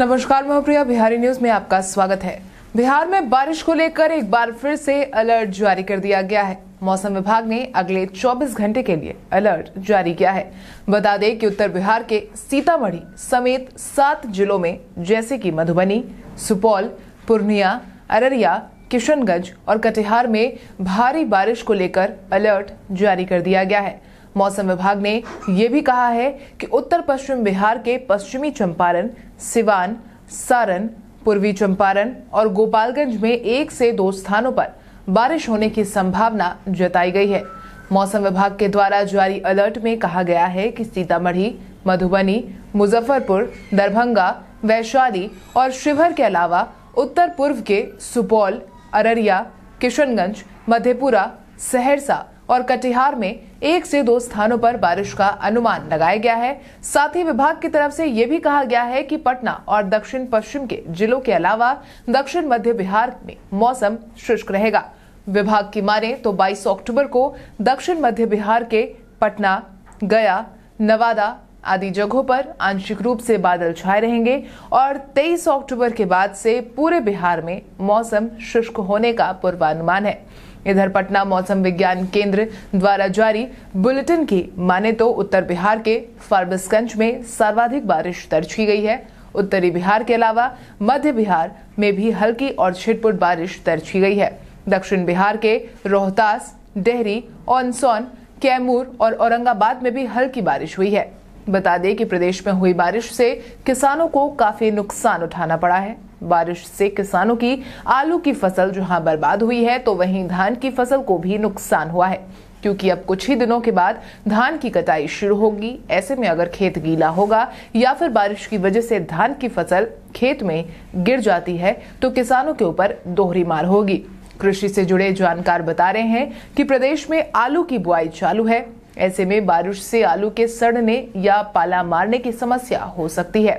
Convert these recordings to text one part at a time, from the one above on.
नमस्कार मोहप्रिया बिहारी न्यूज में आपका स्वागत है बिहार में बारिश को लेकर एक बार फिर से अलर्ट जारी कर दिया गया है मौसम विभाग ने अगले 24 घंटे के लिए अलर्ट जारी किया है बता दें कि उत्तर बिहार के सीतामढ़ी समेत सात जिलों में जैसे कि मधुबनी सुपौल पूर्णिया अररिया किशनगंज और कटिहार में भारी बारिश को लेकर अलर्ट जारी कर दिया गया है मौसम विभाग ने यह भी कहा है कि उत्तर पश्चिम बिहार के पश्चिमी चंपारण सिवान सारण पूर्वी चंपारण और गोपालगंज में एक से दो स्थानों पर बारिश होने की संभावना जताई गई है मौसम विभाग के द्वारा जारी अलर्ट में कहा गया है कि सीतामढ़ी मधुबनी मुजफ्फरपुर दरभंगा वैशाली और शिवहर के अलावा उत्तर पूर्व के सुपौल अररिया किशनगंज मधेपुरा सहरसा और कटिहार में एक से दो स्थानों पर बारिश का अनुमान लगाया गया है साथ ही विभाग की तरफ से ये भी कहा गया है कि पटना और दक्षिण पश्चिम के जिलों के अलावा दक्षिण मध्य बिहार में मौसम शुष्क रहेगा विभाग की माने तो 22 अक्टूबर को दक्षिण मध्य बिहार के पटना गया नवादा आदि जगहों पर आंशिक रूप से बादल छाए रहेंगे और 23 अक्टूबर के बाद से पूरे बिहार में मौसम शुष्क होने का पूर्वानुमान है इधर पटना मौसम विज्ञान केंद्र द्वारा जारी बुलेटिन की माने तो उत्तर बिहार के फारबिसगंज में सर्वाधिक बारिश दर्ज की गई है उत्तरी बिहार के अलावा मध्य बिहार में भी हल्की और छिटपुट बारिश दर्ज की गई है दक्षिण बिहार के रोहतास डेहरी ऑनसोन कैमूर और औरंगाबाद में भी हल्की बारिश हुई है बता दें कि प्रदेश में हुई बारिश से किसानों को काफी नुकसान उठाना पड़ा है बारिश से किसानों की आलू की फसल जहां बर्बाद हुई है तो वहीं धान की फसल को भी नुकसान हुआ है क्योंकि अब कुछ ही दिनों के बाद धान की कटाई शुरू होगी ऐसे में अगर खेत गीला होगा या फिर बारिश की वजह से धान की फसल खेत में गिर जाती है तो किसानों के ऊपर दोहरी मार होगी कृषि से जुड़े जानकार बता रहे हैं कि प्रदेश में आलू की बुआई चालू है ऐसे में बारिश से आलू के सड़ने या पाला मारने की समस्या हो सकती है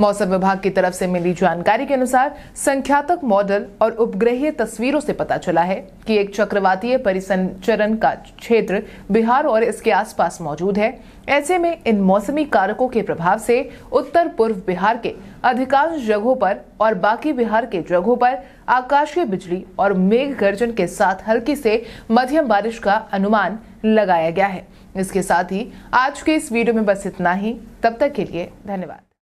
मौसम विभाग की तरफ से मिली जानकारी के अनुसार संख्यात्मक मॉडल और उपग्रहीय तस्वीरों से पता चला है कि एक चक्रवातीय परिसंचरण का क्षेत्र बिहार और इसके आसपास मौजूद है ऐसे में इन मौसमी कारकों के प्रभाव से उत्तर पूर्व बिहार के अधिकांश जगहों पर और बाकी बिहार के जगहों पर आकाशीय बिजली और मेघ गर्जन के साथ हल्की से मध्यम बारिश का अनुमान लगाया गया है इसके साथ ही आज के इस वीडियो में बस इतना ही तब तक के लिए धन्यवाद